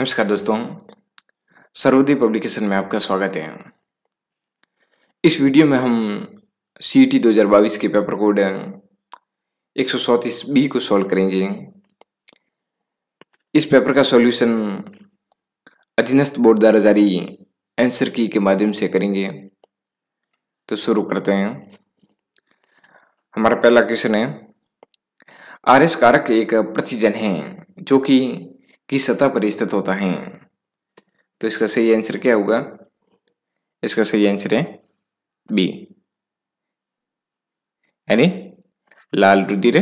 नमस्कार दोस्तों सर्वोदय पब्लिकेशन में आपका स्वागत है इस वीडियो में हम सी टी e दो के पेपर कोड एक सौ बी को सॉल्व करेंगे इस पेपर का सॉल्यूशन अधीनस्थ बोर्ड द्वारा जारी आंसर की के माध्यम से करेंगे तो शुरू करते हैं हमारा पहला क्वेश्चन है आर एस कारक एक प्रतिजन है जो कि की सतह पर स्थित होता है तो इसका सही आंसर क्या होगा इसका सही आंसर है बी यानी लाल रुधिर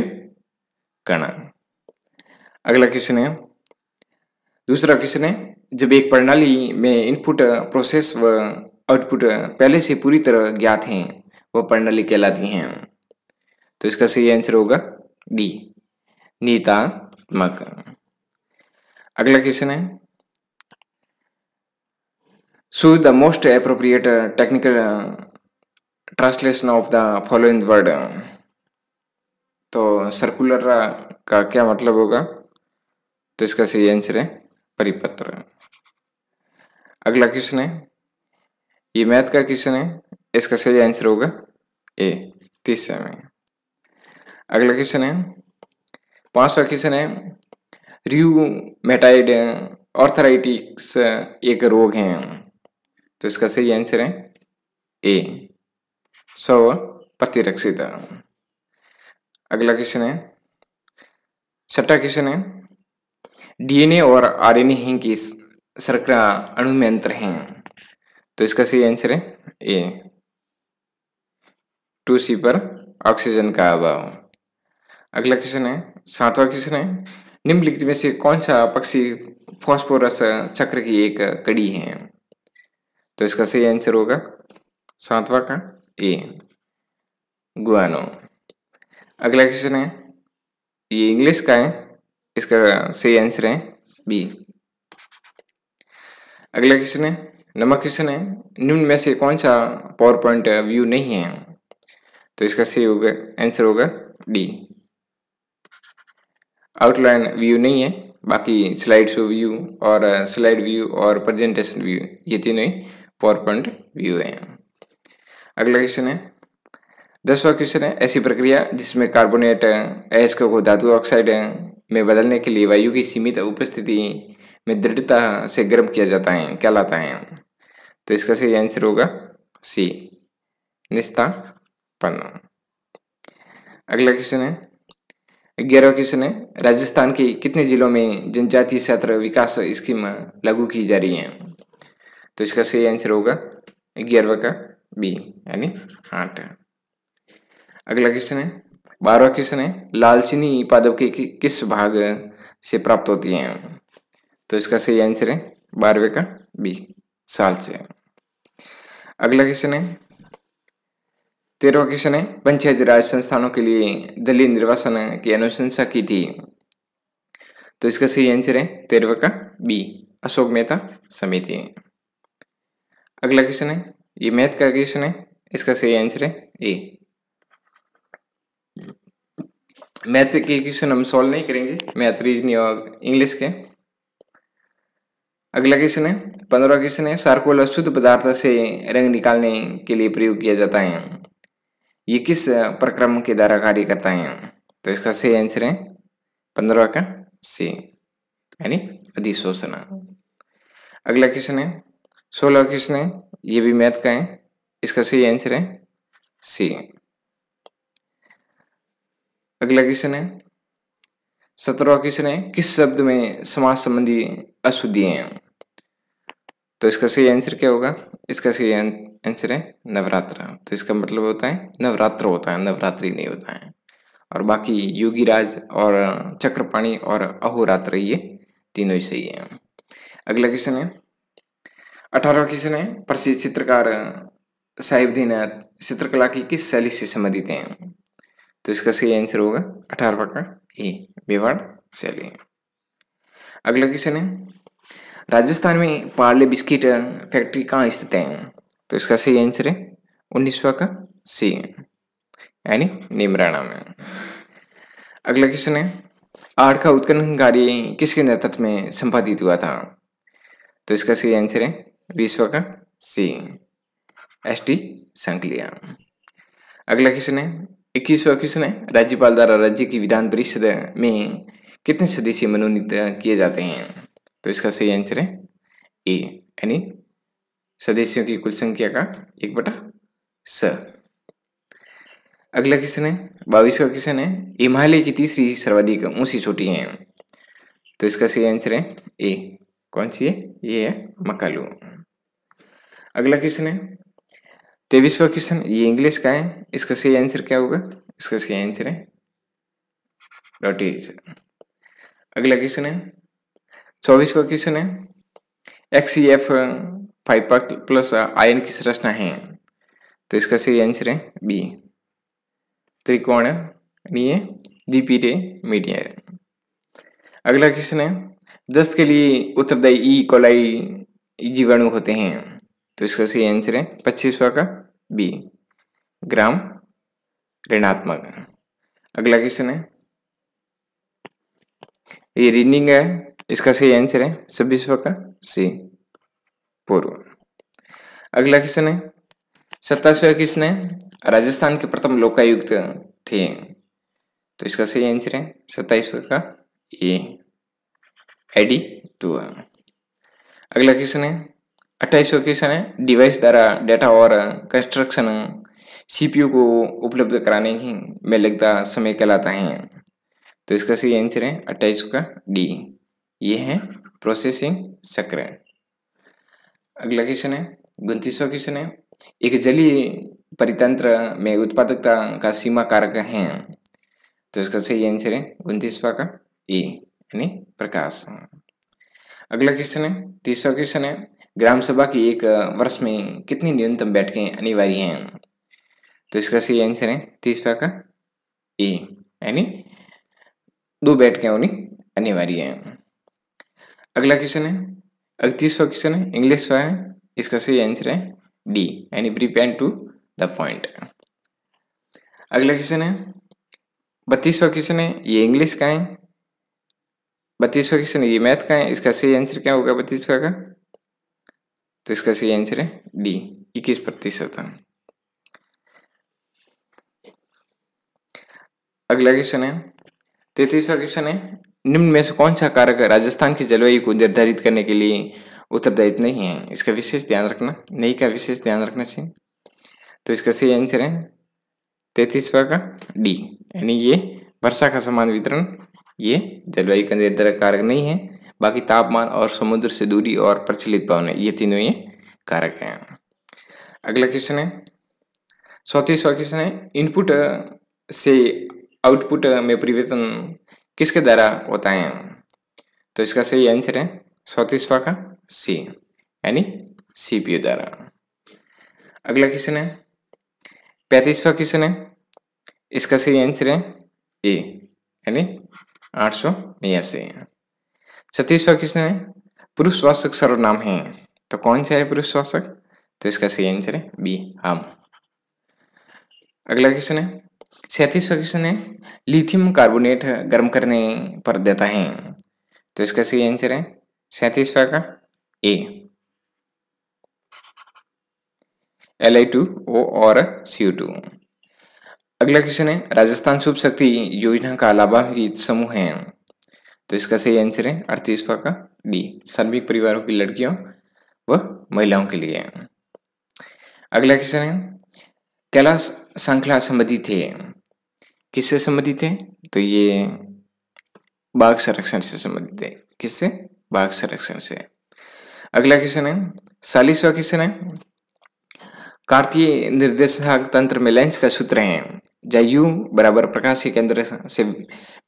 कणा अगला क्वेश्चन है दूसरा क्वेश्चन है जब एक प्रणाली में इनपुट प्रोसेस व आउटपुट पहले से पूरी तरह ज्ञात हैं वह प्रणाली कहलाती हैं तो इसका सही आंसर होगा डी नीतात्मक अगला क्वेश्चन है so is the most appropriate technical translation of the following word तो सर्कुलर uh, का क्या मतलब होगा तो इसका सही आंसर है परिपत्र अगला क्वेश्चन है ये मैथ का क्वेश्चन है इसका सही आंसर होगा ए तीसरा में अगला क्वेश्चन है पांचवा क्वेश्चन है रियूमेटाइड ऑर्थराइटिक्स uh, uh, एक रोग है तो इसका सही आंसर है ए स्व प्रतिरक्षित अगला क्वेश्चन है छठा क्वेश्चन है डीएनए और आरएनए ही की सरकरा अणु में अंतर है तो इसका सही आंसर है ए टू सी पर ऑक्सीजन का अभाव अगला क्वेश्चन है सातवां क्वेश्चन है निम्नलिखित में से कौन सा पक्षी फॉस्फोरस चक्र की एक कड़ी है तो इसका सही आंसर होगा सातवा का ए गुआनो अगला क्वेश्चन है ये इंग्लिश का है इसका सही आंसर है बी अगला क्वेश्चन है नंबर क्वेश्चन है निम्न में से कौन सा पावर पॉइंट व्यू नहीं है तो इसका सही होगा आंसर होगा डी आउटलाइन व्यू नहीं है बाकी स्लाइड शो व्यू और स्लाइड uh, व्यू और प्रेजेंटेशन व्यू ये तीनों ही पावर पॉइंट व्यू है अगला क्वेश्चन है दसवा क्वेश्चन है ऐसी प्रक्रिया जिसमें कार्बोनेट एस uh, को धातु ऑक्साइड uh, में बदलने के लिए वायु की सीमित उपस्थिति में दृढ़ता से गर्म किया जाता है क्या लाता है तो इसका सही आंसर होगा सी निस्ता पन्ना अगला क्वेश्चन है ग्यारह क्वेश्चन है राजस्थान के कितने जिलों में जनजातीय क्षेत्र विकास स्कीम लागू की जा रही है तो इसका सही आंसर होगा ग्यारहवा का बी यानी आठ अगला क्वेश्चन है बारहवा क्वेश्चन है लालचीनी पादप के किस भाग से प्राप्त होती है तो इसका सही आंसर है बारहवें का बी साल से अगला क्वेश्चन है तेरहवा क्वेश्चन है पंचायती राज संस्थानों के लिए दलीय निर्वासन की अनुशंसा की थी तो इसका सही आंसर है तेरहवा का बी अशोक मेहता समिति अगला क्वेश्चन है ये मैथ का क्वेश्चन है इसका सही आंसर है ए मैथ के क्वेश्चन हम सॉल्व नहीं करेंगे मैथ रीजनिंग और इंग्लिश के अगला क्वेश्चन है पंद्रह क्वेश्चन है सार्कोल अशुद्ध पदार्थ से रंग निकालने के लिए प्रयोग किया जाता है ये किस प्रक्रम के द्वारा कार्य करता है तो इसका सही आंसर है पंद्रह का सी यानी अधिशोषणा अगला क्वेश्चन है सोलह क्वेश्चन है ये भी मैथ का है इसका सही आंसर है सी अगला क्वेश्चन है सत्रह क्वेश्चन है किस शब्द में समाज संबंधी अशुद्धि है तो इसका सही आंसर क्या होगा इसका सही आंसर है नवरात्र तो इसका मतलब होता है नवरात्र होता है नवरात्रि नहीं होता है और बाकी योगीराज और चक्रपाणी और अहोरात्र ये तीनों ही सही है अगला क्वेश्चन है अठारहवा क्वेश्चन है प्रसिद्ध चित्रकार साहिब दीनाथ चित्रकला की किस शैली से संबंधित हैं तो इसका सही आंसर होगा अठारहवा का ए मेवाड़ शैली अगला क्वेश्चन है राजस्थान में पार्ले बिस्किट फैक्ट्री कहाँ स्थित है तो इसका सही आंसर है उन्नीसवा का सी यानी निमराणा में अगला क्वेश्चन है आठ का उत्खनन कार्य किसके नेतृत्व में संपादित हुआ था तो इसका सही आंसर है बीसवा का सी एस टी संकलिया अगला क्वेश्चन है इक्कीसवा क्वेश्चन है राज्यपाल द्वारा राज्य की विधान परिषद में कितने सदस्य मनोनीत किए जाते हैं तो इसका सही आंसर है ए यानी सदस्यों की कुल संख्या का एक बटा स अगला क्वेश्चन है बाईसवा क्वेश्चन है हिमालय की तीसरी सर्वाधिक ऊंची चोटी है तो इसका सही आंसर है ए कौन सी है ये है मकालू अगला क्वेश्चन है तेईसवा क्वेश्चन ये इंग्लिश का है इसका सही आंसर क्या होगा इसका सही आंसर है डॉट अगला क्वेश्चन है चौबीसवा क्वेश्चन है X F five plus ion की संरचना है तो इसका सही आंसर है बी त्रिकोण दीपी रे मीडिया अगला क्वेश्चन है दस्त के लिए उत्तरदायी ई e. कोलाई जीवाणु होते हैं तो इसका सही आंसर है पच्चीसवा का बी ग्राम ऋणात्मक अगला क्वेश्चन है ये रीजनिंग है इसका सही आंसर है सभी का सी पूर्व अगला क्वेश्चन है सत्ताईसवा क्वेश्चन है राजस्थान के प्रथम लोकायुक्त थे तो इसका सही आंसर है सत्ताईसवा का ए एडी टू अगला क्वेश्चन है अट्ठाईसवा क्वेश्चन है डिवाइस द्वारा डेटा और कंस्ट्रक्शन सीपीयू को उपलब्ध कराने की में लगता समय कहलाता है तो इसका सही आंसर है अट्ठाईस का डी ये है प्रोसेसिंग चक्र अगला क्वेश्चन है उनतीसवा क्वेश्चन है एक जलीय परितंत्र में उत्पादकता का सीमा कारक है तो इसका सही आंसर है उनतीसवा का ए यानी प्रकाश अगला क्वेश्चन है तीसवा क्वेश्चन है ग्राम सभा की एक वर्ष में कितनी न्यूनतम बैठकें अनिवार्य हैं तो इसका सही आंसर है तीसवा का ए यानी दो बैठकें होनी अनिवार्य हैं अगला क्वेश्चन है अड़तीसवा क्वेश्चन है इंग्लिश का है इसका सही आंसर है D any brief and to the point अगला क्वेश्चन है बत्तीसवा क्वेश्चन है ये इंग्लिश का है बत्तीसवा क्वेश्चन ये मैथ का है इसका सही आंसर क्या होगा बत्तीसवा का तो इसका सही आंसर है डी इक्कीस प्रतिशत अगला क्वेश्चन है तैतीसवा क्वेश्चन है निम्न में से कौन सा कारक राजस्थान की जलवायु को निर्धारित करने के लिए उत्तरदायित्व नहीं है इसका विशेष ध्यान रखना नहीं का विशेष ध्यान रखना चाहिए तो इसका सही आंसर है तैतीसवा का डी यानी ये वर्षा का समान वितरण ये जलवायु का निर्धारक कारक नहीं है बाकी तापमान और समुद्र से दूरी और प्रचलित भवन ये तीनों ये कारक हैं अगला क्वेश्चन है चौतीसवा क्वेश्चन है इनपुट से आउटपुट में परिवर्तन किसके द्वारा होता है तो इसका सही आंसर है सौतीसवा का सी यानी सीपीयू द्वारा अगला क्वेश्चन है पैंतीसवा क्वेश्चन है इसका सही आंसर है ए यानी आठ सौ नियासी छत्तीसवा क्वेश्चन है पुरुषवासक सर्वनाम है तो कौन सा है पुरुष शासक तो इसका सही आंसर है बी हम अगला क्वेश्चन है सैतीस क्वेश्चन है लिथियम कार्बोनेट गर्म करने पर देता है तो इसका सही आंसर है सैंतीसवा का A L I two O और सी टू अगला क्वेश्चन है राजस्थान शुभ शक्ति योजना का लाभान्वित समूह है तो इसका सही आंसर है अड़तीसवा का बी श्रमिक परिवारों की लड़कियों व महिलाओं के लिए अगला क्वेश्चन है कैलाश श्रृंखला संबंधी थे किससे संबंधित थे तो ये बाघ संरक्षण से संबंधित है किससे बाघ संरक्षण से अगला क्वेश्चन है सालिसवा क्वेश्चन है कार्तीय निर्देश तंत्र में लेंस का सूत्र है जय यू बराबर प्रकाश के केंद्र से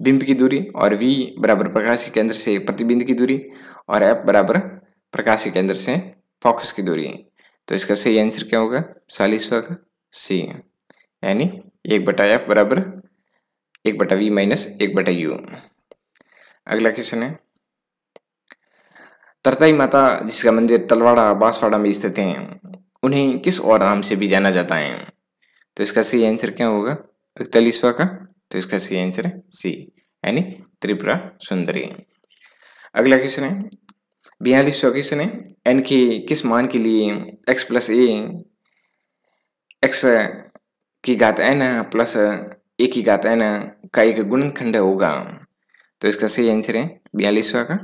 बिंब की दूरी और वी बराबर प्रकाश के केंद्र से प्रतिबिंब की दूरी और एफ बराबर प्रकाश के केंद्र से फोकस की दूरी तो इसका सही आंसर क्या होगा सालिसवा का सी यानी एक बटा एफ बराबर एक बटा वी माइनस एक बटा यू अगला क्वेश्चन है तरताई माता जिसका मंदिर तलवाड़ा बांसवाड़ा में स्थित है उन्हें किस और नाम से भी जाना जाता है तो इसका सही आंसर क्या होगा इकतालीसवा का तो इसका सही आंसर है सी यानी त्रिपुरा सुंदरी अगला क्वेश्चन है बयालीसवा क्वेश्चन है एन के किस मान के लिए X plus A X eh, की घात एन प्लस ए की घात एन का एक गुणनखंड होगा तो इसका सही आंसर है बयालीसवा का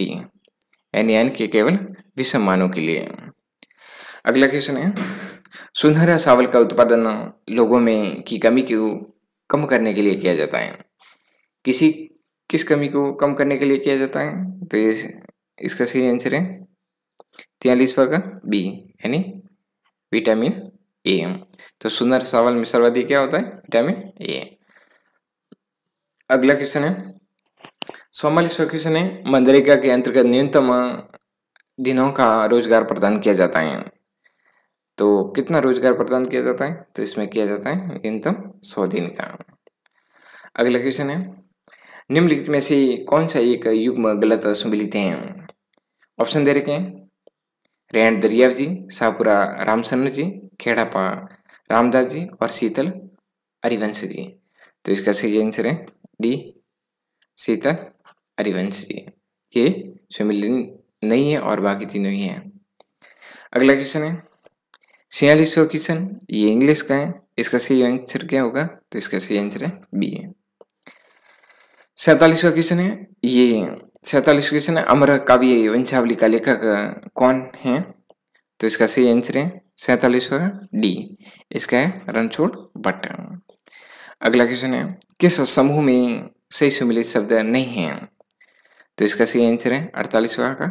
डी यानी एन के केवल विषम मानों के लिए अगला क्वेश्चन है सुनहरा चावल का उत्पादन लोगों में की कमी को कम करने के लिए किया जाता है किसी किस कमी को कम करने के लिए किया जाता है तो ये इसका सही आंसर है तियालीसवा का बी यानी विटामिन ए तो सुंदर सावल मिश्रवादी क्या होता है विटामिन ए अगला क्वेश्चन है सोमालिसवा क्वेश्चन है मनरेगा के अंतर्गत न्यूनतम दिनों का रोजगार प्रदान किया जाता है तो कितना रोजगार प्रदान किया जाता है तो इसमें किया जाता है न्यूनतम सौ दिन का अगला क्वेश्चन है निम्नलिखित में से कौन सा एक युग्म गलत सम्मिलित है ऑप्शन दे रखे हैं रेण दरियाव जी शाहपुरा रामचंद्र जी खेड़ापा रामदास जी और शीतल हरिवंश जी तो इसका सही आंसर है डी शीतल हरिवंश जी ये सम्मिलन नहीं है और बाकी तीनों ही हैं अगला क्वेश्चन है सौ क्वेश्चन ये इंग्लिश का है इसका सही आंसर क्या होगा तो इसका सही आंसर है बी है सैतालीसवा क्वेश्चन है ये सैतालीस क्वेश्चन है अमर काव्य वंशावली का लेखक कौन है तो इसका सही आंसर है सैतालीस डी इसका है रनछोड़ बट अगला क्वेश्चन है किस समूह में सही सुमिलित शब्द नहीं है तो इसका सही आंसर है अड़तालीस का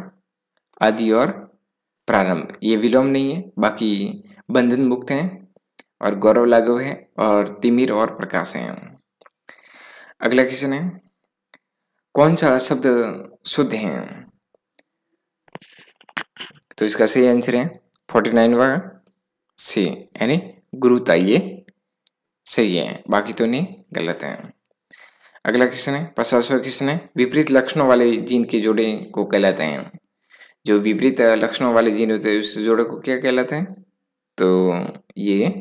आदि और प्रारंभ ये विलोम नहीं है बाकी बंधन मुक्त हैं और गौरव लागव है और तिमिर और प्रकाश हैं अगला क्वेश्चन है कौन सा शब्द शुद्ध है तो इसका सही आंसर है फोर्टी नाइन वाला सी यानी ताइये सही है बाकी तो नहीं गलत है अगला क्वेश्चन है पचासवा क्वेश्चन है विपरीत लक्षणों वाले जीन के जोड़े को कहलाते हैं जो विपरीत लक्षणों वाले जीन होते हैं उस जोड़े को क्या कहलाते हैं तो ये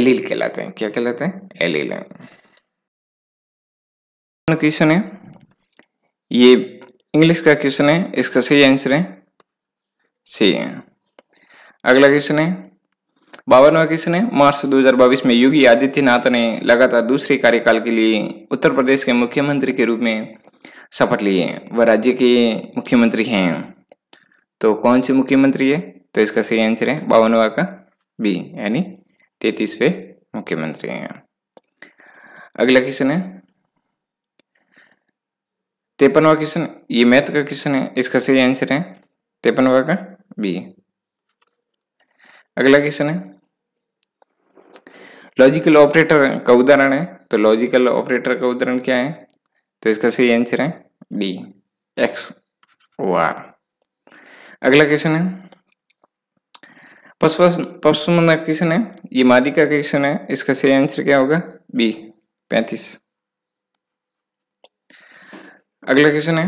एलील कहलाते हैं क्या कहलाते हैं एलील क्वेश्चन है ये इंग्लिश का क्वेश्चन है इसका सही आंसर है सही है अगला क्वेश्चन है बावनवा किशन है मार्च 2022 में योगी आदित्यनाथ ने लगातार दूसरे कार्यकाल के लिए उत्तर प्रदेश के मुख्यमंत्री के रूप में शपथ लिए वह राज्य के मुख्यमंत्री हैं तो कौन से मुख्यमंत्री है तो इसका सही आंसर है बावनवा का बी यानी तैतीसवें मुख्यमंत्री हैं अगला क्वेश्चन है तिरपनवा क्वेश्चन ये मैथ का क्वेश्चन है इसका सही आंसर है तिरपनवा का बी अगला क्वेश्चन है लॉजिकल ऑपरेटर का उदाहरण है तो लॉजिकल ऑपरेटर का उदाहरण क्या है तो इसका सही आंसर है बी एक्स ओ आर अगला क्वेश्चन है पश्चिम क्वेश्चन है ये मादी का क्वेश्चन है इसका सही आंसर क्या होगा बी पैंतीस अगला क्वेश्चन है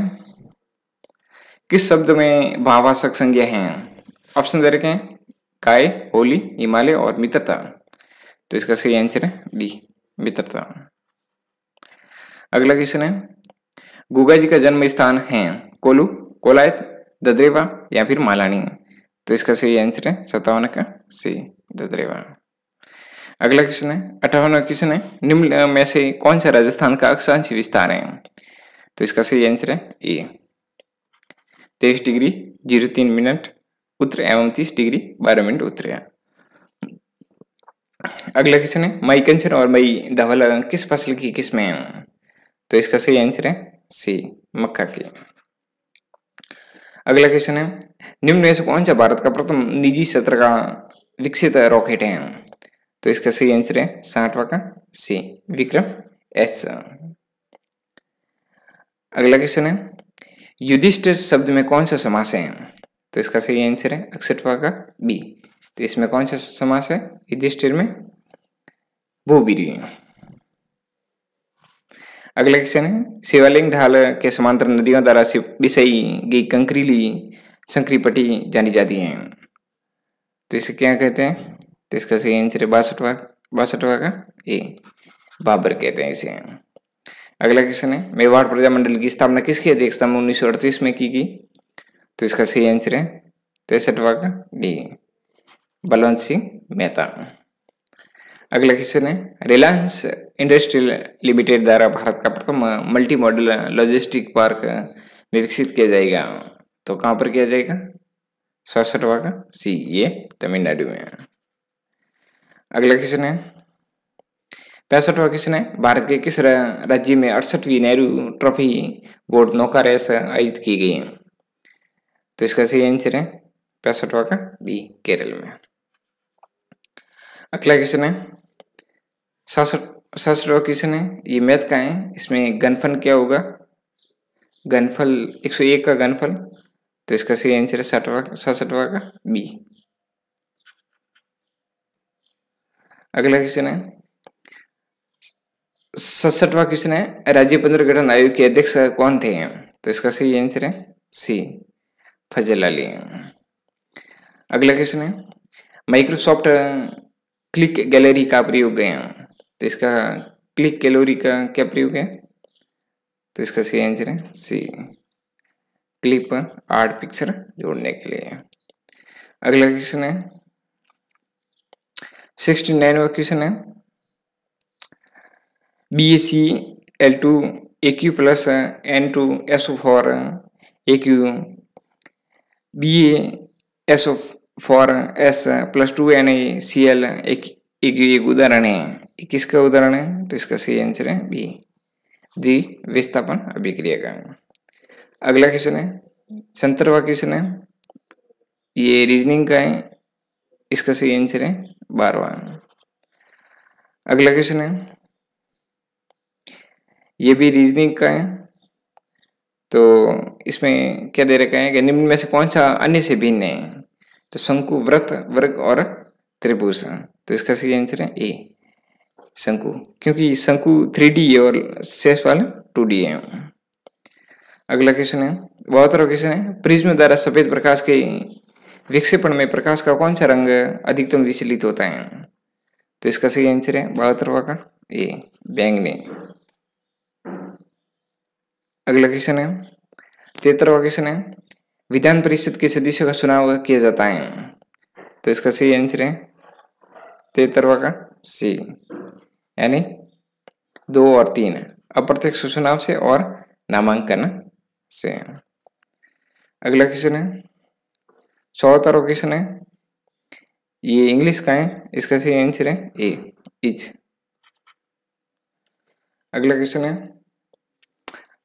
किस शब्द में भावासक संज्ञा है ऑप्शन दे रखे हैं काय होली हिमालय और मित्रता तो इसका सही आंसर है डी मित्रता अगला क्वेश्चन है गुगा जी का जन्म स्थान है कोलू कोलायत ददरेवा या फिर मालानी तो इसका सही आंसर है सत्तावन का सी ददरेवा अगला क्वेश्चन है अठावन क्वेश्चन है निम्न में से कौन सा राजस्थान का अक्षांश विस्तार है तो इसका सही आंसर है ए तेईस डिग्री जीरो तीन मिनट उत्तर एवं तीस डिग्री बारह मिनट उत्तर है अगला क्वेश्चन है माई कंसर और मई धवल किस फसल की किस में है तो इसका सही आंसर है सी मक्का की अगला क्वेश्चन है निम्न में से कौन सा भारत का प्रथम निजी क्षेत्र का विकसित रॉकेट है तो इसका सही आंसर है साठवा का सी विक्रम एस अगला क्वेश्चन है युधिष्ठिर शब्द में कौन सा समास है तो इसका सही आंसर है अक्सठवा का बी तो इसमें कौन सा समास है युधिष्ठिर में भूवीर अगला क्वेश्चन है शिवालिंग ढाल के समांतर नदियों द्वारा बिसई गई कंकरीली संकरीपटी जानी जाती है तो इसे क्या कहते हैं तो इसका सही आंसर है बासठवा बासठवा का ए बाबर कहते हैं इसे अगला क्वेश्चन है मेवाड़ प्रजामंडल की स्थापना किसकी अध्यक्षता में उन्नीस में की गई तो इसका सही आंसर है तिरसठवा का डी बलवंत सिंह मेहता अगला क्वेश्चन है रिलायंस इंडस्ट्रियल लिमिटेड द्वारा भारत का प्रथम मल्टी मॉडल लॉजिस्टिक पार्क विकसित किया जाएगा तो कहाँ पर किया जाएगा सड़सठवा का सी ये तमिलनाडु में अगला क्वेश्चन है पैंसठवा क्वेश्चन है भारत के किस राज्य में अड़सठवीं नेहरू ट्रॉफी बोर्ड नौका रेस आयोजित की गई है तो इसका सही आंसर है पैंसठवा का बी केरल में अगला क्वेश्चन है सासठवा क्वेश्चन है ये मैथ का है इसमें गनफल क्या होगा गनफल 101 का गनफल तो इसका सही आंसर है साठवा सासठवा का बी अगला क्वेश्चन है सड़सठवा क्वेश्चन है राज्य पुनर्गठन आयोग के अध्यक्ष कौन थे तो इसका सही आंसर है सी फजल अली अगला क्वेश्चन है माइक्रोसॉफ्ट क्लिक गैलरी का प्रयोग है तो इसका क्लिक गैलरी का क्या प्रयोग है तो इसका सी आंसर है सी क्लिप आर्ट पिक्चर जोड़ने के लिए अगला क्वेश्चन है सिक्सटी नाइनवा क्वेश्चन है B A C L two A Q plus N two S O four A Q B A S of four S plus two N A C L एक एक, उदाहरण है e किसका उदाहरण है तो इसका सही आंसर है बी दी विस्थापन अभिक्रिया का अगला क्वेश्चन है संतरवा क्वेश्चन है ये रीजनिंग का है इसका सही आंसर है बारवा अगला क्वेश्चन है ये भी रीजनिंग का है तो इसमें क्या दे रखा है कि निम्न में से कौन सा अन्य से भिन्न है तो शंकु व्रत वर्ग और त्रिभुज तो इसका सही आंसर है ए शंकु क्योंकि शंकु थ्री डी है और शेष वाले टू डी है अगला क्वेश्चन है बहत्तरवा क्वेश्चन है प्रिज्म द्वारा सफेद प्रकाश के विक्षेपण में प्रकाश का कौन सा रंग अधिकतम विचलित होता है तो इसका सही आंसर है बहत्तरवा का ए बैंगनी अगला क्वेश्चन है तेतरवा क्वेश्चन है विधान परिषद के सदस्यों का चुनाव किया जाता है तो इसका सही आंसर है तेतरवा का सी यानी दो और तीन अप्रत्यक्ष चुनाव से और नामांकन से अगला क्वेश्चन है चौथा क्वेश्चन है ये इंग्लिश का है इसका सही आंसर है ए इच अगला क्वेश्चन है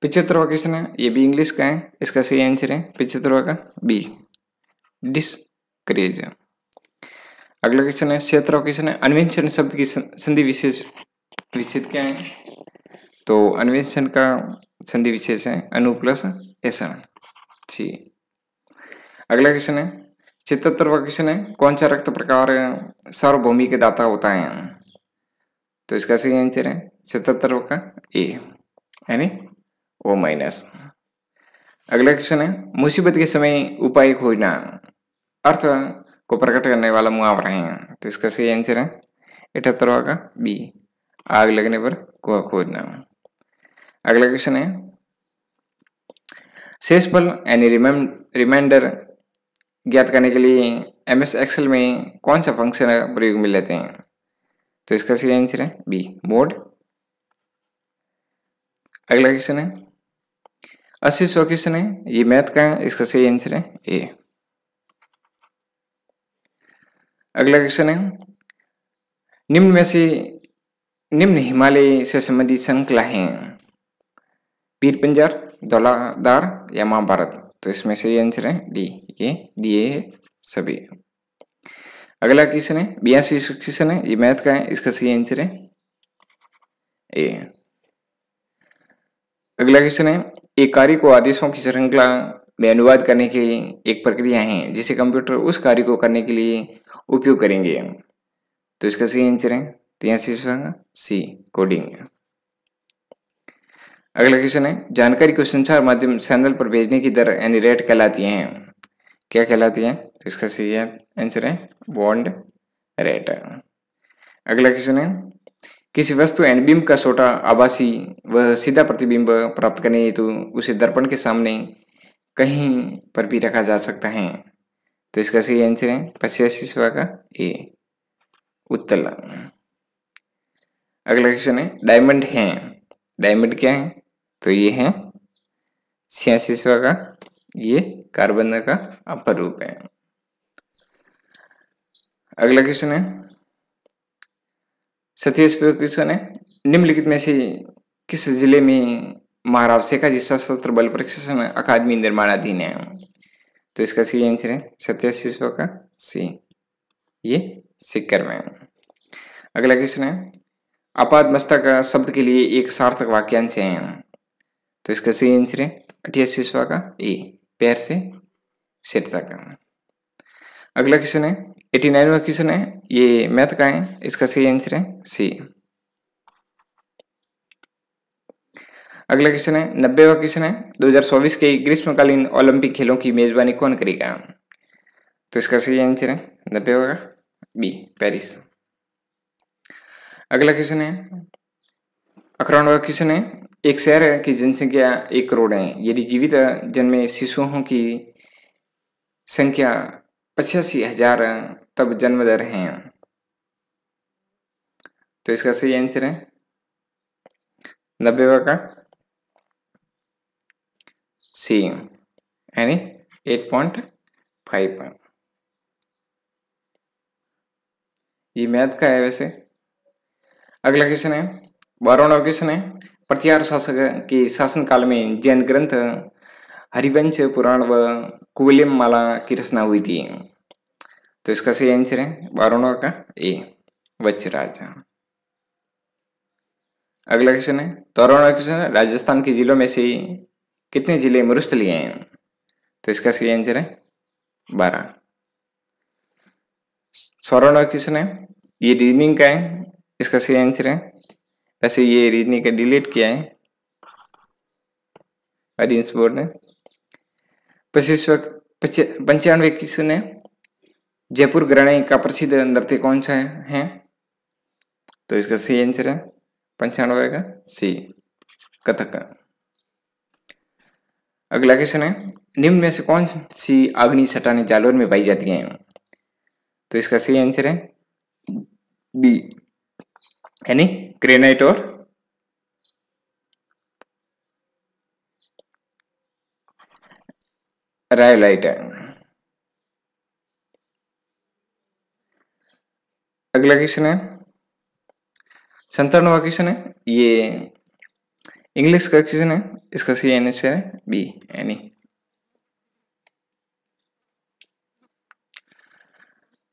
पिछहत्तरवा क्वेश्चन है ये भी इंग्लिश का है इसका सही आंसर है पिछहत्तरवा का बी डिस्क्रेज अगला क्वेश्चन है छिहत्तरवा क्वेश्चन है अन्वेंशन शब्द की संधि विशेष विच्छेद क्या है तो अन्वेषण का संधि विशेष है अनु प्लस एसन जी अगला क्वेश्चन है छिहत्तरवा क्वेश्चन है कौन सा रक्त प्रकार सार्वभौमी के दाता होता है तो इसका सही आंसर है छिहत्तरवा का ए यानी ओ माइनस अगला क्वेश्चन है मुसीबत के समय उपाय खोजना अर्थ को प्रकट करने वाला मुहावरा है तो इसका सही आंसर है इटहत्तर होगा बी आग लगने पर कुआ खोजना अगला क्वेश्चन है शेष पल यानी रिमाइंडर ज्ञात करने के लिए एम एस एक्सेल में कौन सा फंक्शन प्रयोग में लेते हैं तो इसका सही आंसर है बी मोड अगला क्वेश्चन है सौ क्वेश्चन है ये मैथ का है इसका सही आंसर है ए अगला क्वेश्चन है निम्न में से निम्न हिमालय से संबंधित श्रृंखला है पीर पंजार दौलादार या महाभारत तो इसमें सही आंसर है डी ये दिए सभी अगला क्वेश्चन है बयासी क्वेश्चन है ये मैथ का है इसका सही आंसर है ए अगला क्वेश्चन है एक कार्य को आदेशों की श्रृंखला में अनुवाद करने की एक प्रक्रिया है जिसे कंप्यूटर उस कार्य को करने के लिए उपयोग करेंगे तो इसका सही आंसर है तो यहाँ सी सी कोडिंग अगला क्वेश्चन है जानकारी को संचार माध्यम चैनल पर भेजने की दर यानी रेट कहलाती है क्या कहलाती है तो इसका सही आंसर है बॉन्ड रेट अगला क्वेश्चन है किसी वस्तु एनबिम का छोटा आभासी व सीधा प्रतिबिंब प्राप्त करने हेतु उसे दर्पण के सामने कहीं पर भी रखा जा सकता है तो इसका सही आंसर है पचासी सवा का ए उत्तल अगला क्वेश्चन है डायमंड है डायमंड क्या है तो ये है छियासी सवा का ये कार्बन का अपर रूप है अगला क्वेश्चन है सतीश किशोर ने निम्नलिखित में से किस जिले में महाराष्ट्र का जिसका सशस्त्र बल प्रशिक्षण अकादमी निर्माणाधीन है तो इसका सी आंसर है सत्या शिशु का सी ये सिक्कर में अगला क्वेश्चन है आपात मस्तक शब्द के लिए एक सार्थक वाक्यांश है तो इसका सी आंसर है अठियासी का ए पैर से सिर तक अगला क्वेश्चन है एटी नाइनवा क्वेश्चन है ये मैथ का है इसका सही आंसर है सी अगला क्वेश्चन है नब्बेवा क्वेश्चन है 2024 के ग्रीष्मकालीन ओलंपिक खेलों की मेजबानी कौन करेगा तो इसका सही आंसर है नब्बेवा का बी पेरिस अगला क्वेश्चन है अखरानवा क्वेश्चन है एक शहर है कि जनसंख्या एक करोड़ है यदि जीवित जन्मे शिशुओं की संख्या पचासी हजार तब जन्म दर है तो इसका सही आंसर है नब्बे का सी यानी एट पॉइंट फाइव ये मैथ का है वैसे अगला क्वेश्चन है बारहवा क्वेश्चन है प्रत्यार शासक के शासन काल में जैन ग्रंथ हरिवंश पुराण व कुलिम माला की रचना हुई थी तो इसका सही आंसर है वारुणा का ए वच राजा अगला क्वेश्चन है तौरण क्वेश्चन है राजस्थान के जिलों में से कितने जिले मुरुस्त लिए हैं तो इसका सही आंसर है बारह स्वर्ण क्वेश्चन है ये रीजनिंग का है इसका सही आंसर है वैसे ये रीजनिंग का डिलीट किया है अरिंस बोर्ड ने पच्चीस पंचानवे किसने जयपुर घराने का प्रसिद्ध नृत्य कौन सा है है तो इसका सही आंसर है पंचानवे का सी कथक का अगला क्वेश्चन है निम्न में से कौन सी अग्नि सटाने जालोर में पाई जाती है तो इसका सही आंसर है बी यानी ग्रेनाइट और रायलाइट है अगला क्वेश्चन है संतानवा क्वेश्चन है ये इंग्लिश का क्वेश्चन है इसका सही आंसर है बी यानी e.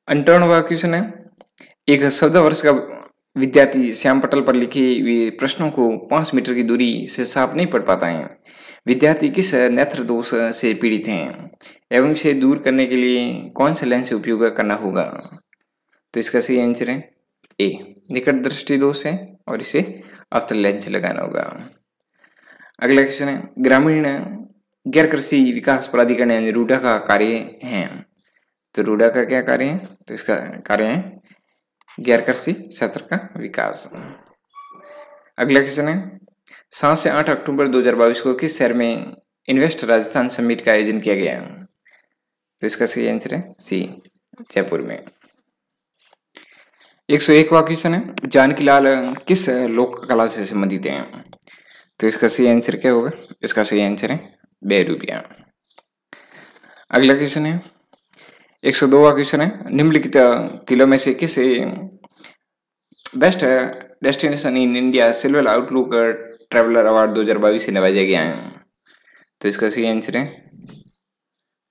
अंठानवा क्वेश्चन है एक शब्द वर्ष का विद्यार्थी श्याम पटल पर लिखे हुए प्रश्नों को पांच मीटर की दूरी से साफ नहीं पढ़ पाता है विद्यार्थी किस नेत्र दोष से पीड़ित हैं एवं इसे दूर करने के लिए कौन सा लेंस उपयोग करना होगा तो इसका सही आंसर है ए निकट दृष्टि दोष है और इसे अवतर लेंस लगाना होगा अगला क्वेश्चन है ग्रामीण गैर कृषि विकास प्राधिकरण यानी रूडा का कार्य है तो रूडा का क्या कार्य है तो इसका कार्य है गैर कृषि क्षेत्र का विकास अगला क्वेश्चन है सात से आठ अक्टूबर 2022 को किस शहर में इन्वेस्ट राजस्थान समिट का आयोजन किया गया तो इसका सही आंसर है सी जयपुर में एक सौ एकवा क्वेश्चन है जानकी लाल किस लोक कला से संबंधित हैं तो इसका सही आंसर क्या होगा इसका सही आंसर है बेरूबिया अगला क्वेश्चन है एक सौ दोवा क्वेश्चन है निम्नलिखित किलो में से किस best destination in India silver outlook traveller award दो हज़ार बाईस से नवाजा गया है तो इसका सही आंसर है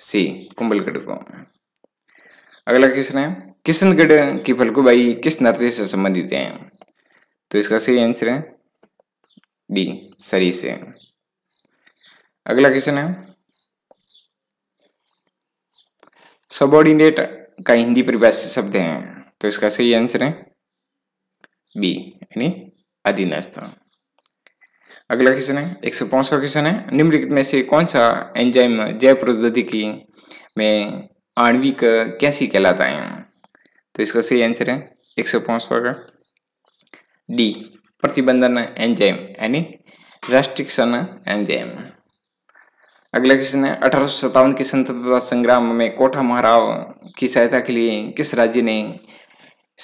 सी कुंभलगढ़ को अगला क्वेश्चन है किशनगढ़ की फलकुबाई किस नृत्य से संबंधित है तो इसका सही आंसर है डी सरी से अगला क्वेश्चन है सबॉर्डिनेट का हिंदी परिभाषित शब्द है तो इसका सही आंसर है बी यानी अधीनस्थ अगला क्वेश्चन है एक सौ पांचवा क्वेश्चन है निम्नलिखित में से कौन सा एंजाइम जैव प्रौद्योगिकी में आणविक कैसी कहलाता है तो इसका सही आंसर है एक सौ पांचवा का डी प्रतिबंधन एंजाइम यानी रेस्ट्रिक्शन एंजाइम अगला क्वेश्चन है अठारह सौ सत्तावन के स्वतंत्रता संग्राम में कोठा महाराव की सहायता के लिए किस राज्य ने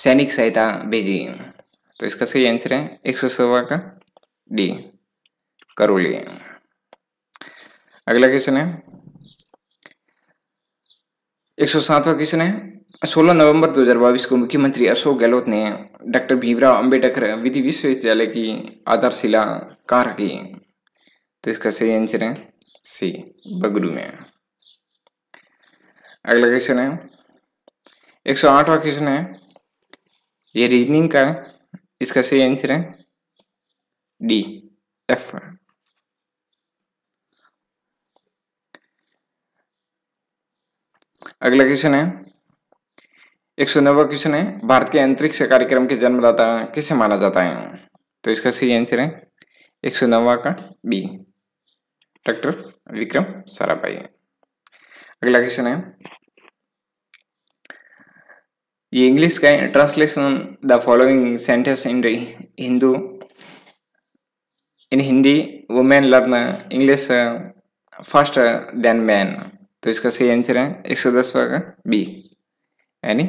सैनिक सहायता भेजी तो इसका सही आंसर है एक सौ सोलह का डी करोली अगला क्वेश्चन है एक सौ सातवा क्वेश्चन है सोलह नवंबर 2022 को मुख्यमंत्री अशोक गहलोत ने डॉक्टर भीमराव अंबेडकर विधि विश्वविद्यालय की आधारशिला कहाँ रखी तो इसका सही आंसर है सी बगरू में अगला क्वेश्चन है एक सौ आठवा क्वेश्चन है ये रीजनिंग का है इसका सही आंसर है डी एफ अगला क्वेश्चन है एक सौ नब्बे क्वेश्चन है भारत के अंतरिक्ष कार्यक्रम के जन्मदाता किसे माना जाता है तो इसका सही आंसर है एक सौ नब्बे का बी डॉक्टर विक्रम साराभाई अगला क्वेश्चन है ये इंग्लिश का translation the following sentence in Hindu in Hindi women learn English faster than man तो इसका सही आंसर है एक सौ दस का बी यानी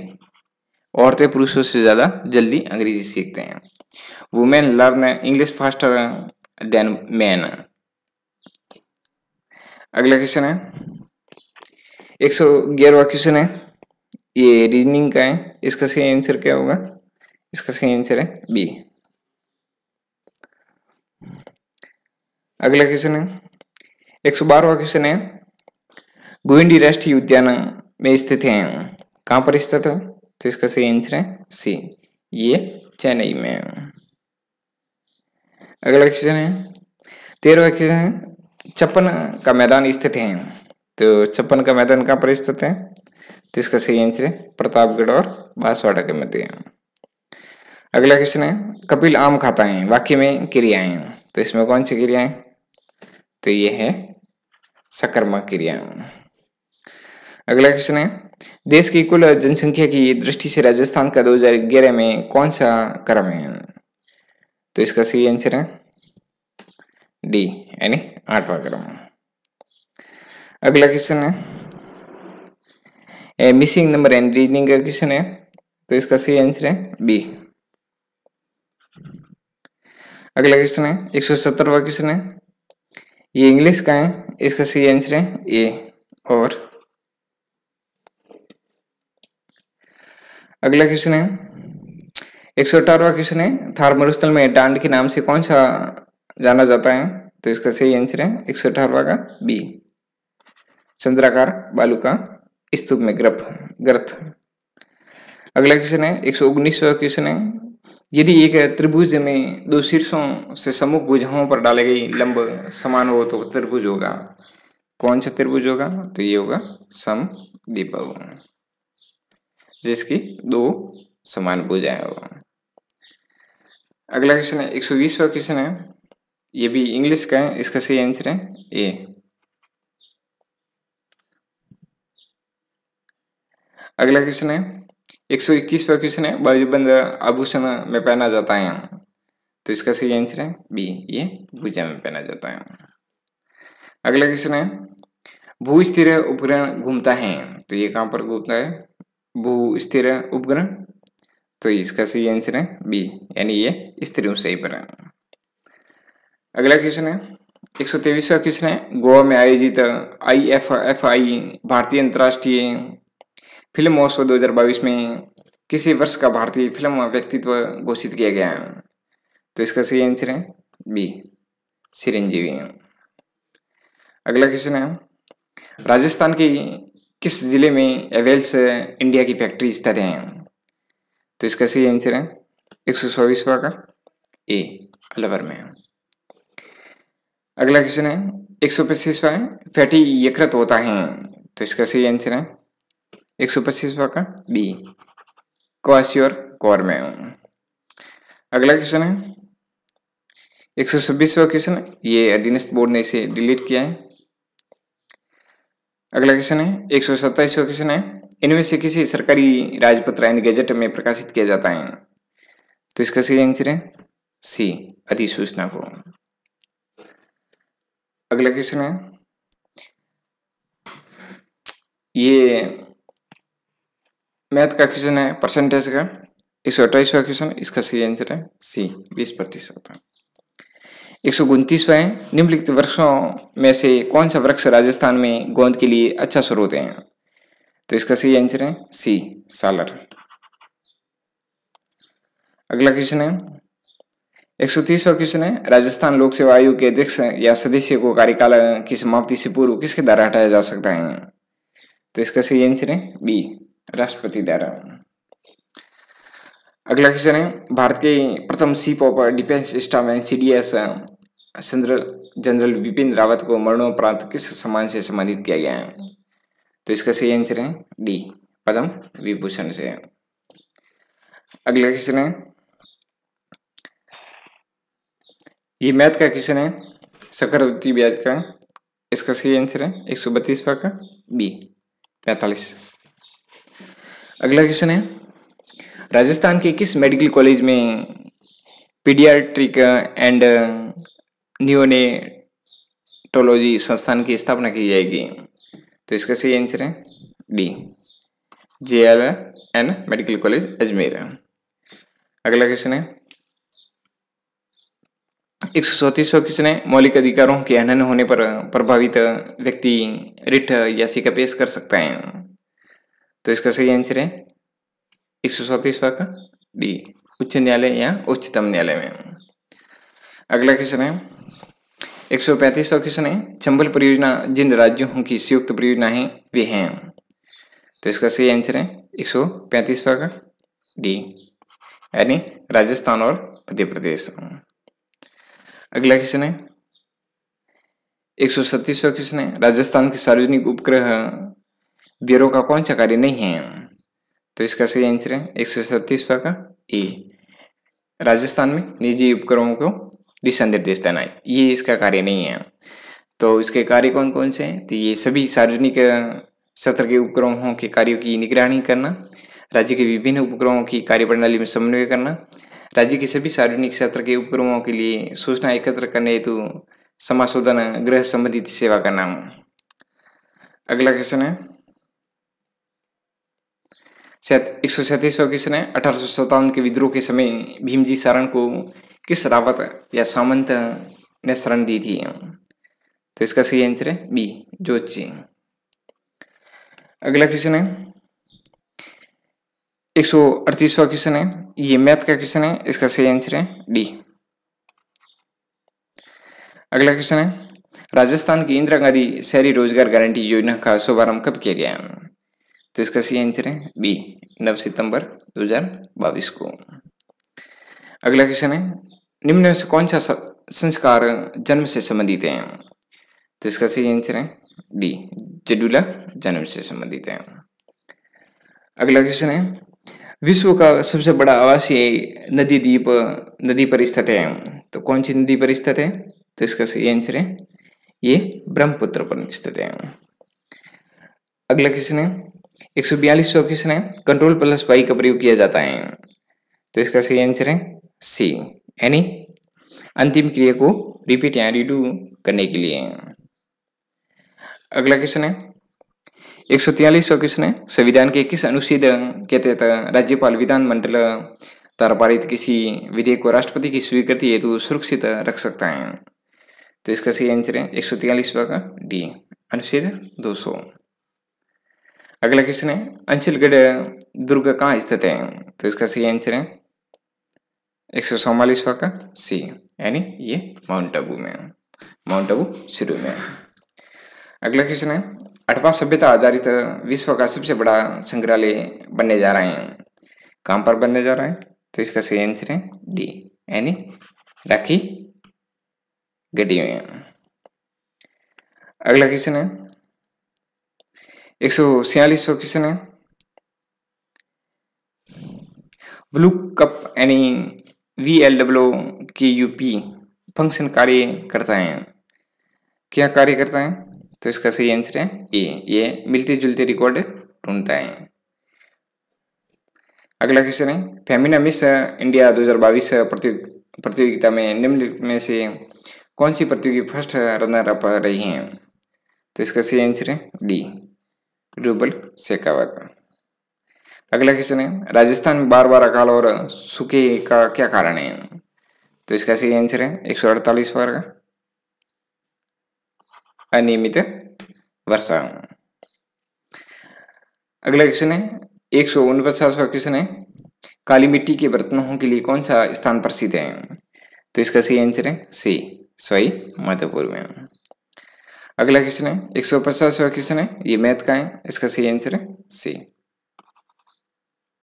औरतें पुरुषों से ज़्यादा जल्दी अंग्रेजी सीखते हैं women learn English faster than man अगला क्वेश्चन है एक सौ ग्यारहवा क्वेश्चन है ये रीजनिंग का है इसका सही आंसर क्या होगा इसका सही आंसर है बी अगला क्वेश्चन है एक सौ बारहवा क्वेश्चन है गोविंदी राष्ट्रीय उद्यान में स्थित है कहाँ पर स्थित है तो इसका सही आंसर है सी ये चेन्नई में अगला क्वेश्चन है तेरहवा क्वेश्चन है छप्पन का मैदान स्थित है तो छप्पन का मैदान कहाँ पर स्थित है तो इसका सही आंसर है प्रतापगढ़ और बांसवाड़ा के मध्य अगला क्वेश्चन है कपिल आम खाता है वाक्य में क्रियाएं तो इसमें कौन सी क्रियाएं तो ये है सकर्मा क्रिया अगला क्वेश्चन है देश की कुल जनसंख्या की दृष्टि से राजस्थान का 2011 में कौन सा क्रम है तो इसका सही आंसर है डी यानी आठवां क्रम अगला क्वेश्चन है A, missing number and reasoning का क्वेश्चन है तो इसका सही आंसर है बी अगला क्वेश्चन है एक सौ सत्तरवा क्वेश्चन है ये इंग्लिश का है इसका सही आंसर है ए और अगला क्वेश्चन है एक सौ अठारवा क्वेश्चन है थारमरुस्थल में डांड के नाम से कौन सा जाना जाता है तो इसका सही आंसर है एक सौ अठारवा का बी चंद्राकार बालू का स्तूप में ग्रप ग्रथ अगला क्वेश्चन है एक सौ उन्नीसवा क्वेश्चन है यदि एक त्रिभुज में दो शीर्षों से समूह भुजाओं पर डाले गई लंब समान हो तो त्रिभुज होगा कौन सा त्रिभुज होगा तो ये होगा सम दीपक जिसकी दो समान भुजाएं हो अगला क्वेश्चन है एक सौ बीसवा क्वेश्चन है ये भी इंग्लिश का है इसका सही आंसर है ए अगला क्वेश्चन है एक सौ इक्कीसवा क्वेश्चन है बाजूबंद आभूषण में पहना जाता है तो इसका सही आंसर है बी ये भुजा में पहना जाता है अगला क्वेश्चन है भू स्थिर उपग्रह घूमता है तो ये कहां पर घूमता है भू स्थिर उपग्रह तो इसका सही आंसर है बी यानी ये स्थिर ऊंचाई पर है अगला क्वेश्चन है एक सौ तेईसवा क्वेश्चन है गोवा में आयोजित आई एफ एफ आई भारतीय अंतर्राष्ट्रीय फिल्म महोत्सव 2022 में किसी वर्ष का भारतीय फिल्म व्यक्तित्व घोषित किया गया है तो इसका सही आंसर है बी चिरंजीवी अगला क्वेश्चन है राजस्थान की किस ज़िले में एवेल्स इंडिया की फैक्ट्री स्थित है तो इसका सही आंसर है एक सौ चौबीसवा का ए अलवर में अगला क्वेश्चन है एक सौ पच्चीसवा है फैटी यकृत होता है तो इसका सही आंसर है एक सौ पच्चीसवा का बी क्वाश्योर कौर में अगला क्वेश्चन है एक सौ छब्बीसवा क्वेश्चन ये अधीनस्थ बोर्ड ने इसे डिलीट किया है अगला क्वेश्चन है एक सौ सत्ताईसवा क्वेश्चन है इनमें से किसी सरकारी राजपत्र एंड गैजेट में प्रकाशित किया जाता है तो इसका सही आंसर है सी अधिसूचना को अगला क्वेश्चन है ये मैथ का क्वेश्चन है परसेंटेज का एक सौ अट्ठाईसवा क्वेश्चन इसका सही आंसर है सी बीस प्रतिशत एक सौ है निम्नलिखित वृक्षों में से कौन सा वृक्ष राजस्थान में गोंद के लिए अच्छा स्रोत है तो इसका सही आंसर है सी सालर अगला क्वेश्चन है एक सौ तीसवा क्वेश्चन है राजस्थान लोक सेवा आयोग के अध्यक्ष या सदस्य को कार्यकाल की समाप्ति से पूर्व किसके द्वारा हटाया जा सकता है तो इसका सही आंसर है बी राष्ट्रपति द्वारा अगला क्वेश्चन है भारत के प्रथम chief of defence staff and C D S general general Bipin Rawat को मरणोपरांत किस सम्मान से सम्मानित किया गया है तो इसका सही आंसर है डी पदम विभूषण से अगला क्वेश्चन है ये मैथ का क्वेश्चन है चक्रवर्ती ब्याज का इसका सही आंसर है एक सौ बत्तीसवा का बी पैंतालीस अगला क्वेश्चन है राजस्थान के किस मेडिकल कॉलेज में पीडियाट्रिक एंड न्यूनेटोलॉजी संस्थान की स्थापना की जाएगी तो इसका सही आंसर है D J L N medical college Ajmer अगला क्वेश्चन है एक सौ चौतीसवा क्वेश्चन है मौलिक अधिकारों के हनन होने पर प्रभावित व्यक्ति रिट सिका पेश कर सकता है तो इसका सही आंसर है एक सौ सैंतीसवा का डी उच्च न्यायालय या उच्चतम न्यायालय में अगला क्वेश्चन है एक सौ पैंतीसवा तो क्वेश्चन है चंबल परियोजना जिन राज्यों की संयुक्त परियोजना है वे हैं तो इसका सही आंसर है एक सौ पैंतीसवा का डी यानी राजस्थान और मध्य प्रदेश अगला क्वेश्चन है एक सौ सत्तीसवा क्वेश्चन है राजस्थान के सार्वजनिक उपग्रह ब्यूरो का कौन सा कार्य नहीं है तो इसका सही आंसर है एक सौ सत्तीसवा का ए राजस्थान में निजी उपग्रहों को दिशा निर्देश देना ये इसका कार्य नहीं है तो इसके कार्य कौन कौन से हैं तो ये सभी सार्वजनिक सत्र के उपग्रहों के कार्यों की निगरानी करना राज्य के विभिन्न उपग्रहों की कार्यप्रणाली में समन्वय करना राज्य के सभी सार्वजनिक सत्र के उपग्रहों के लिए सूचना एकत्र करने हेतु समाशोधन गृह संबंधित सेवा का नाम अगला क्वेश्चन है एक सौ सैंतीसवा क्वेश्चन है अठारह के विद्रोह के समय भीमजी सारण को किस रावत या सामंत ने शरण दी थी तो इसका सही आंसर है बी जो अगला क्वेश्चन है एक सौ अड़तीसवा क्वेश्चन है ये मैथ का क्वेश्चन है इसका सही आंसर है डी अगला क्वेश्चन है राजस्थान की इंदिरा गांधी शहरी रोजगार गारंटी योजना का शुभारंभ कब किया गया तो इसका सही आंसर है बी नव सितंबर 2022 को अगला क्वेश्चन है निम्न में से कौन सा संस्कार जन्म से संबंधित है तो इसका सही आंसर है डी जडूला जन्म से संबंधित है अगला क्वेश्चन है विश्व का सबसे बड़ा आवासीय नदी द्वीप नदी पर स्थित है तो कौन सी नदी पर स्थित है तो इसका सही आंसर है ये ब्रह्मपुत्र पर स्थित है अगला क्वेश्चन है एक सौ बयालीसवा क्वेश्चन है कंट्रोल प्लस वाई का प्रयोग किया जाता है तो इसका सही आंसर है सी यानी अंतिम क्रिया को रिपीट या रिडू करने के लिए अगला क्वेश्चन है एक सौ तिहालीसवा क्वेश्चन है संविधान के किस अनुच्छेद के तहत राज्यपाल विधानमंडल द्वारा पारित किसी विधेयक को राष्ट्रपति की स्वीकृति हेतु सुरक्षित रख सकता है तो इसका सही आंसर है एक सौ तियालीसवा का डी अनुच्छेद दो सौ अगला क्वेश्चन है अंचलगढ़ दुर्ग कहाँ स्थित है तो इसका सही आंसर है एक सौ चौवालीस का सी यानी ये माउंट आबू में माउंट आबू शुरू में अगला क्वेश्चन है अठवा सभ्यता आधारित विश्व का सबसे बड़ा संग्रहालय बनने जा रहे हैं कहाँ पर बनने जा रहे हैं तो इसका सही आंसर है डी यानी राखी गड्डी में अगला क्वेश्चन है एक सौ छियालीस क्वेश्चन है ब्लू कप यानी V L W K U P function कार्य करता है क्या कार्य करता है तो इसका सही आंसर है ए ये मिलते जुलते रिकॉर्ड ढूंढता है अगला क्वेश्चन है फेमिना मिस इंडिया 2022 प्रतियोगिता में निम्नलिखित में से कौन सी प्रतियोगी फर्स्ट रनर अप रही हैं तो इसका सही आंसर है डी रूबल शेखावत अगला क्वेश्चन है राजस्थान में बार बार अकाल और सूखे का क्या कारण है तो इसका सही आंसर है एक सौ अड़तालीस का अनियमित वर्षा अगला क्वेश्चन है एक सौ उनपचासवा क्वेश्चन है काली मिट्टी के बर्तनों के लिए कौन सा स्थान प्रसिद्ध है तो इसका सही आंसर है सी सही महत्वपूर्ण में अगला क्वेश्चन है एक सौ पचासवा क्वेश्चन है ये मैथ का है इसका सही आंसर है सी